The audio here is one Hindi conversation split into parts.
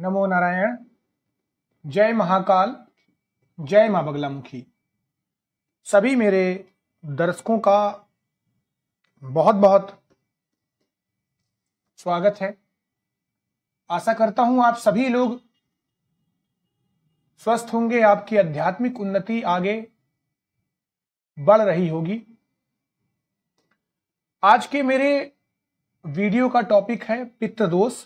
नमो नारायण जय महाकाल जय मां बगलामुखी सभी मेरे दर्शकों का बहुत बहुत स्वागत है आशा करता हूं आप सभी लोग स्वस्थ होंगे आपकी आध्यात्मिक उन्नति आगे बढ़ रही होगी आज के मेरे वीडियो का टॉपिक है पित्त दोष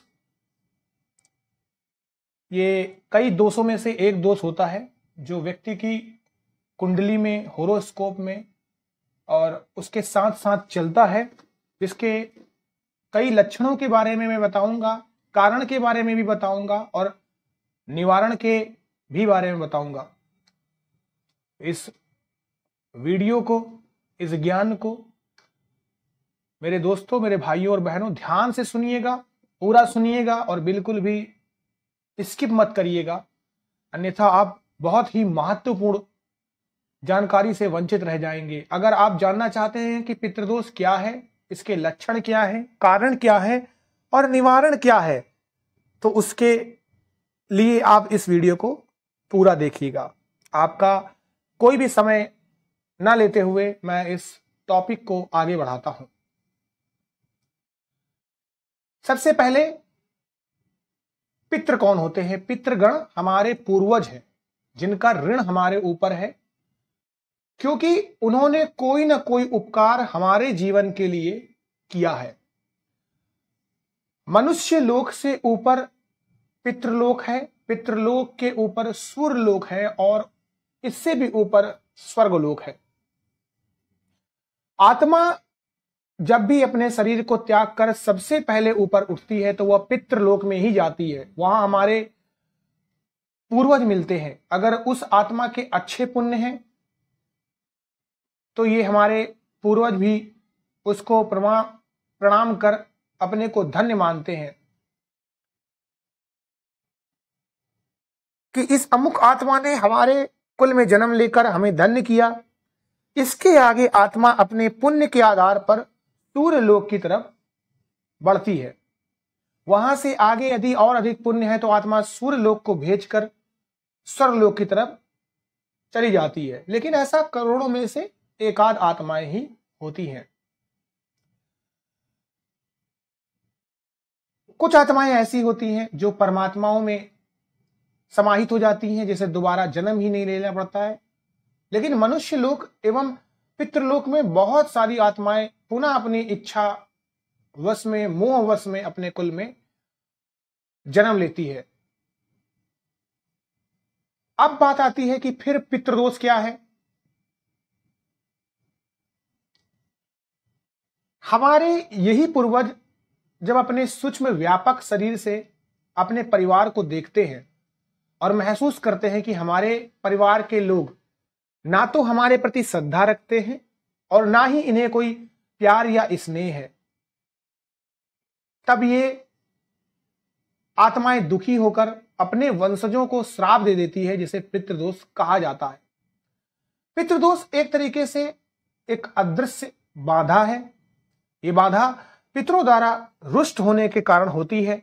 ये कई दोषों में से एक दोष होता है जो व्यक्ति की कुंडली में होरोस्कोप में और उसके साथ साथ चलता है जिसके कई लक्षणों के बारे में मैं बताऊंगा कारण के बारे में भी बताऊंगा और निवारण के भी बारे में बताऊंगा इस वीडियो को इस ज्ञान को मेरे दोस्तों मेरे भाइयों और बहनों ध्यान से सुनिएगा पूरा सुनिएगा और बिल्कुल भी स्किप मत करिएगा अन्यथा आप बहुत ही महत्वपूर्ण जानकारी से वंचित रह जाएंगे अगर आप जानना चाहते हैं कि पितृदोष क्या है इसके लक्षण क्या है कारण क्या है और निवारण क्या है तो उसके लिए आप इस वीडियो को पूरा देखिएगा आपका कोई भी समय ना लेते हुए मैं इस टॉपिक को आगे बढ़ाता हूं सबसे पहले पित्र कौन होते हैं पितृगण हमारे पूर्वज हैं जिनका ऋण हमारे ऊपर है क्योंकि उन्होंने कोई ना कोई उपकार हमारे जीवन के लिए किया है मनुष्य लोक से ऊपर पितृलोक है पितृलोक के ऊपर सूर्यलोक है और इससे भी ऊपर स्वर्गलोक है आत्मा जब भी अपने शरीर को त्याग कर सबसे पहले ऊपर उठती है तो वह पितृलोक में ही जाती है वहां हमारे पूर्वज मिलते हैं अगर उस आत्मा के अच्छे पुण्य हैं तो ये हमारे पूर्वज भी उसको प्रणाम प्रणाम कर अपने को धन्य मानते हैं कि इस अमुक आत्मा ने हमारे कुल में जन्म लेकर हमें धन्य किया इसके आगे आत्मा अपने पुण्य के आधार पर सूर्य लोक की तरफ बढ़ती है वहां से आगे यदि और अधिक पुण्य है तो आत्मा सूर्य लोक को भेजकर लोक की तरफ चली जाती है लेकिन ऐसा करोड़ों में से एकाध आत्माएं ही होती हैं कुछ आत्माएं ऐसी होती हैं जो परमात्माओं में समाहित हो जाती हैं जैसे दोबारा जन्म ही नहीं लेना पड़ता है लेकिन मनुष्य लोक एवं पितृलोक में बहुत सारी आत्माएं पुनः अपनी इच्छा वश में मोह वश में अपने कुल में जन्म लेती है अब बात आती है कि फिर पितृदोष क्या है हमारे यही पूर्वज जब अपने सूक्ष्म व्यापक शरीर से अपने परिवार को देखते हैं और महसूस करते हैं कि हमारे परिवार के लोग ना तो हमारे प्रति श्रद्धा रखते हैं और ना ही इन्हें कोई प्यार या स्नेह है तब ये आत्माएं दुखी होकर अपने वंशजों को श्राप दे देती है जिसे पितृदोष कहा जाता है पितृदोष एक तरीके से एक अदृश्य बाधा है ये बाधा पितरों द्वारा रुष्ट होने के कारण होती है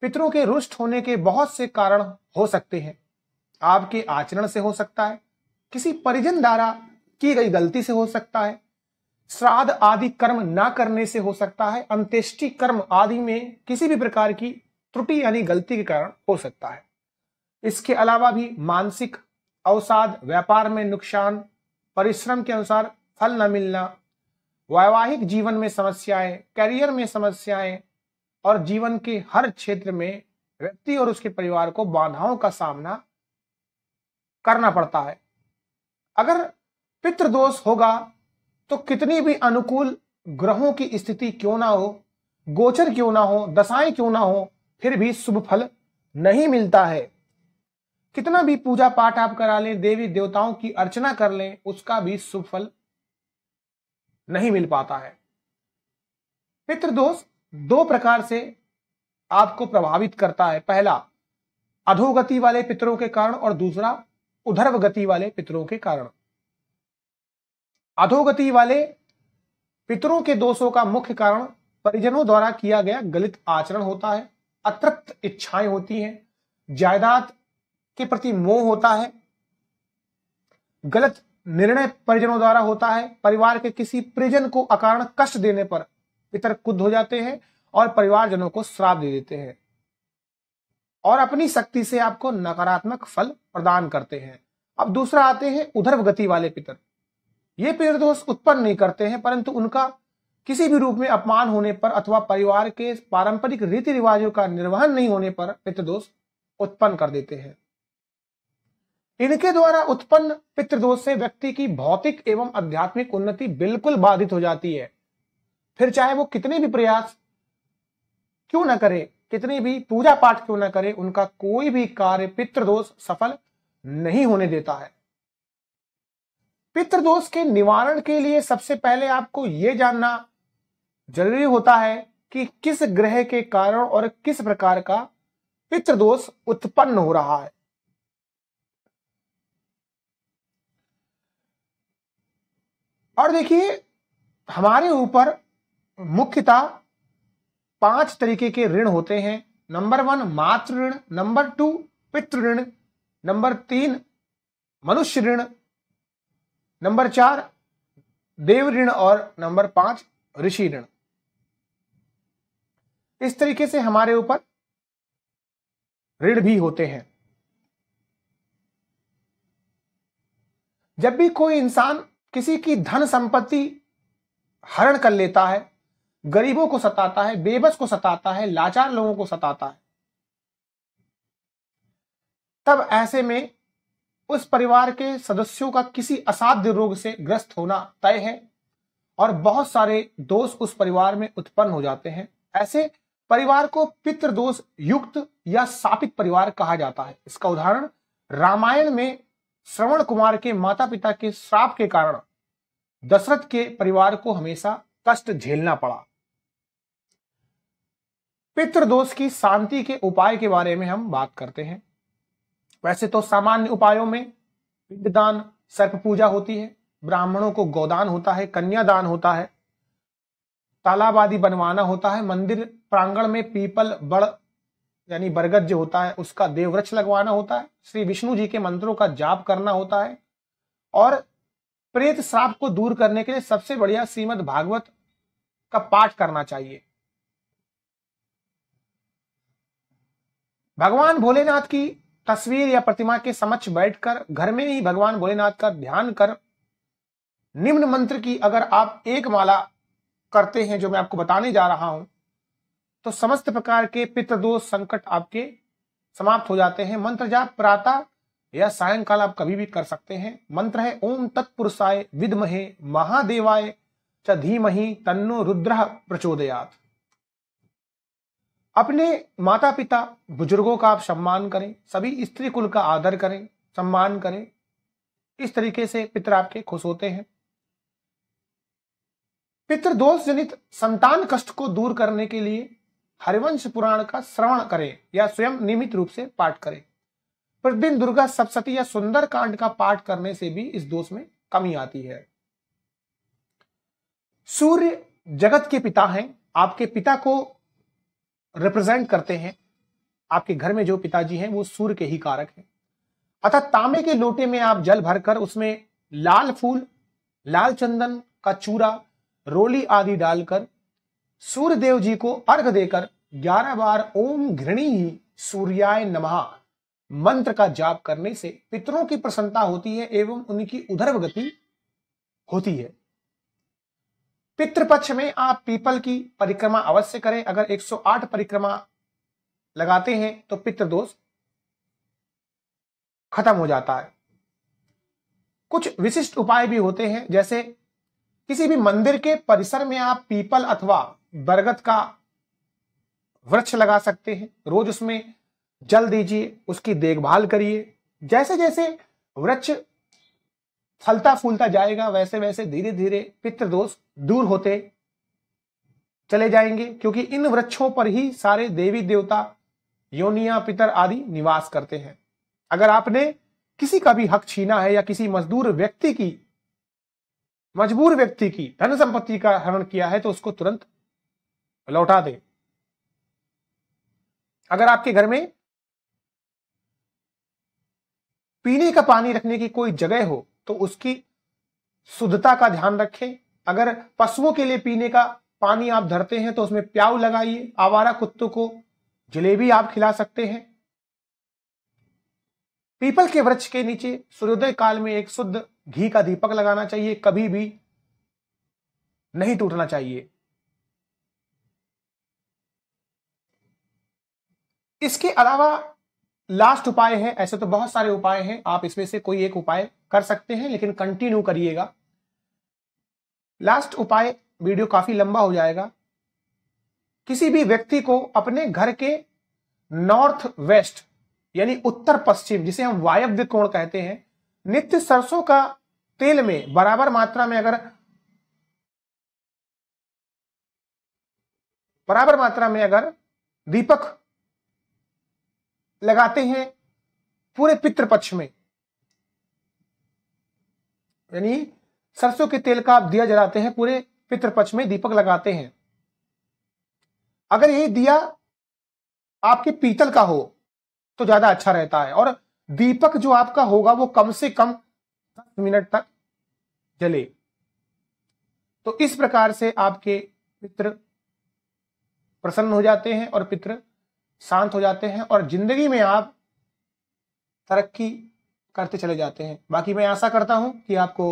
पितरों के रुष्ट होने के बहुत से कारण हो सकते हैं आपके आचरण से हो सकता है किसी परिजन द्वारा की गई गलती से हो सकता है श्राद्ध आदि कर्म ना करने से हो सकता है अंत्येष्टि कर्म आदि में किसी भी प्रकार की त्रुटि यानी गलती के कारण हो सकता है इसके अलावा भी मानसिक अवसाद व्यापार में नुकसान परिश्रम के अनुसार फल न मिलना वैवाहिक जीवन में समस्याएं करियर में समस्याएं और जीवन के हर क्षेत्र में व्यक्ति और उसके परिवार को बाधाओं का सामना करना पड़ता है अगर पितृदोष होगा तो कितनी भी अनुकूल ग्रहों की स्थिति क्यों ना हो गोचर क्यों ना हो दशाएं क्यों ना हो फिर भी शुभ फल नहीं मिलता है कितना भी पूजा पाठ आप करा लें देवी देवताओं की अर्चना कर लें उसका भी शुभ फल नहीं मिल पाता है पितृदोष दो प्रकार से आपको प्रभावित करता है पहला अधोगति वाले पितरों के कारण और दूसरा उधर्व गति वाले पितरों के कारण अधोगति वाले पितरों के दोषों का मुख्य कारण परिजनों द्वारा किया गया गलत आचरण होता है अतृप्त इच्छाएं होती हैं जायदाद के प्रति मोह होता है गलत निर्णय परिजनों द्वारा होता है परिवार के किसी परिजन को अकारण कष्ट देने पर पितर कुद हो जाते हैं और परिवारजनों को श्राप दे देते हैं और अपनी शक्ति से आपको नकारात्मक फल प्रदान करते हैं अब दूसरा आते हैं उधर्व गति वाले पितर ये पेड़ दोष उत्पन्न नहीं करते हैं परंतु उनका किसी भी रूप में अपमान होने पर अथवा परिवार के पारंपरिक रीति रिवाजों का निर्वहन नहीं होने पर पितृदोष उत्पन्न कर देते हैं इनके द्वारा उत्पन्न पितृदोष से व्यक्ति की भौतिक एवं आध्यात्मिक उन्नति बिल्कुल बाधित हो जाती है फिर चाहे वो कितने भी प्रयास क्यों ना करे कितनी भी पूजा पाठ क्यों ना करे उनका कोई भी कार्य पितृदोष सफल नहीं होने देता है पितृदोष के निवारण के लिए सबसे पहले आपको यह जानना जरूरी होता है कि किस ग्रह के कारण और किस प्रकार का पितृदोष उत्पन्न हो रहा है और देखिए हमारे ऊपर मुख्यतः पांच तरीके के ऋण होते हैं नंबर वन मातृ ऋण नंबर टू पितृ ऋण नंबर तीन मनुष्य ऋण नंबर चार देव ऋण और नंबर पांच ऋषि ऋण इस तरीके से हमारे ऊपर ऋण भी होते हैं जब भी कोई इंसान किसी की धन संपत्ति हरण कर लेता है गरीबों को सताता है बेबस को सताता है लाचार लोगों को सताता है तब ऐसे में उस परिवार के सदस्यों का किसी असाध्य रोग से ग्रस्त होना तय है और बहुत सारे दोष उस परिवार में उत्पन्न हो जाते हैं ऐसे परिवार को पितृदोष युक्त या सापित परिवार कहा जाता है इसका उदाहरण रामायण में श्रवण कुमार के माता पिता के श्राप के कारण दशरथ के परिवार को हमेशा कष्ट झेलना पड़ा पितृदोष की शांति के उपाय के बारे में हम बात करते हैं वैसे तो सामान्य उपायों में पिंडदान सर्प पूजा होती है ब्राह्मणों को गोदान होता है कन्यादान होता है तालाब आदि बनवाना होता है मंदिर प्रांगण में पीपल बड़ यानी बरगद जो होता है उसका देववृक्ष लगवाना होता है श्री विष्णु जी के मंत्रों का जाप करना होता है और प्रेत श्राप को दूर करने के लिए सबसे बढ़िया श्रीमद भागवत का पाठ करना चाहिए भगवान भोलेनाथ की तस्वीर या प्रतिमा के समक्ष बैठकर घर में ही भगवान भोलेनाथ का ध्यान कर निम्न मंत्र की अगर आप एक माला करते हैं जो मैं आपको बताने जा रहा हूं तो समस्त प्रकार के पितृदोष संकट आपके समाप्त हो जाते हैं मंत्र जाप प्रातः या सायंकाल आप कभी भी कर सकते हैं मंत्र है ओम तत्पुरुषाय विदमहे महादेवाय च धीमहि तन्नो रुद्र प्रचोदयात अपने माता पिता बुजुर्गों का आप सम्मान करें सभी स्त्री कुल का आदर करें सम्मान करें इस तरीके से पितर आपके खुश होते हैं दोष जनित संतान कष्ट को दूर करने के लिए हरिवंश पुराण का श्रवण करें या स्वयं नियमित रूप से पाठ करें प्रतिदिन दुर्गा सप्तती या सुंदर कांड का पाठ करने से भी इस दोष में कमी आती है सूर्य जगत के पिता हैं आपके पिता को रिप्रेजेंट करते हैं आपके घर में जो पिताजी हैं वो सूर्य के ही कारक हैं अर्थात तांबे के लोटे में आप जल भरकर उसमें लाल फूल लाल चंदन का चूरा रोली आदि डालकर सूर्य देव जी को अर्घ देकर ग्यारह बार ओम घृणी ही सूर्याय नमः मंत्र का जाप करने से पितरों की प्रसन्नता होती है एवं उनकी उधर्व गति होती है पितृपक्ष में आप पीपल की परिक्रमा अवश्य करें अगर 108 परिक्रमा लगाते हैं तो पितृदोष खत्म हो जाता है कुछ विशिष्ट उपाय भी होते हैं जैसे किसी भी मंदिर के परिसर में आप पीपल अथवा बरगद का वृक्ष लगा सकते हैं रोज उसमें जल दीजिए उसकी देखभाल करिए जैसे जैसे वृक्ष फलता फूलता जाएगा वैसे वैसे धीरे धीरे पितृदोष दूर होते चले जाएंगे क्योंकि इन वृक्षों पर ही सारे देवी देवता योनिया पितर आदि निवास करते हैं अगर आपने किसी का भी हक छीना है या किसी मजदूर व्यक्ति की मजबूर व्यक्ति की धन संपत्ति का हरण किया है तो उसको तुरंत लौटा दें अगर आपके घर में पीने का पानी रखने की कोई जगह हो तो उसकी शुद्धता का ध्यान रखें अगर पशुओं के लिए पीने का पानी आप धरते हैं तो उसमें प्याव लगाइए आवारा कुत्तों को जलेबी आप खिला सकते हैं पीपल के वृक्ष के नीचे सूर्योदय काल में एक शुद्ध घी का दीपक लगाना चाहिए कभी भी नहीं टूटना चाहिए इसके अलावा लास्ट उपाय है ऐसे तो बहुत सारे उपाय हैं आप इसमें से कोई एक उपाय कर सकते हैं लेकिन कंटिन्यू करिएगा लास्ट उपाय वीडियो काफी लंबा हो जाएगा किसी भी व्यक्ति को अपने घर के नॉर्थ वेस्ट यानी उत्तर पश्चिम जिसे हम वायव्य कोण कहते हैं नित्य सरसों का तेल में बराबर मात्रा में अगर बराबर मात्रा में अगर दीपक लगाते हैं पूरे पितृपक्ष में यानी सरसों के तेल का आप दिया जलाते हैं पूरे पितृपक्ष में दीपक लगाते हैं अगर यही दिया आपके पीतल का हो तो ज्यादा अच्छा रहता है और दीपक जो आपका होगा वो कम से कम दस मिनट तक जले तो इस प्रकार से आपके पितृ प्रसन्न हो जाते हैं और पितृ शांत हो जाते हैं और जिंदगी में आप तरक्की करते चले जाते हैं बाकी मैं आशा करता हूं कि आपको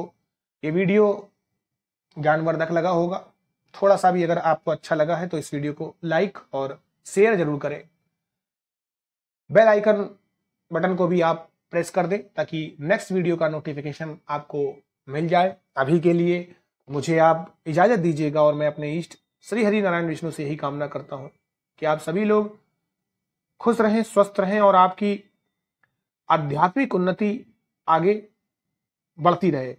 ये वीडियो ज्ञानवर्धक लगा होगा थोड़ा सा भी अगर आपको अच्छा लगा है तो इस वीडियो को लाइक और शेयर जरूर करें बेल आइकन बटन को भी आप प्रेस कर दें ताकि नेक्स्ट वीडियो का नोटिफिकेशन आपको मिल जाए अभी के लिए मुझे आप इजाज़त दीजिएगा और मैं अपने इष्ट श्री हरि नारायण विष्णु से यही कामना करता हूँ कि आप सभी लोग खुश रहें स्वस्थ रहें और आपकी आध्यात्मिक उन्नति आगे बढ़ती रहे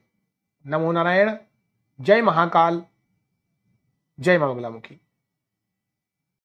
नमो नारायण जय महाकाल जय मंगलामुखी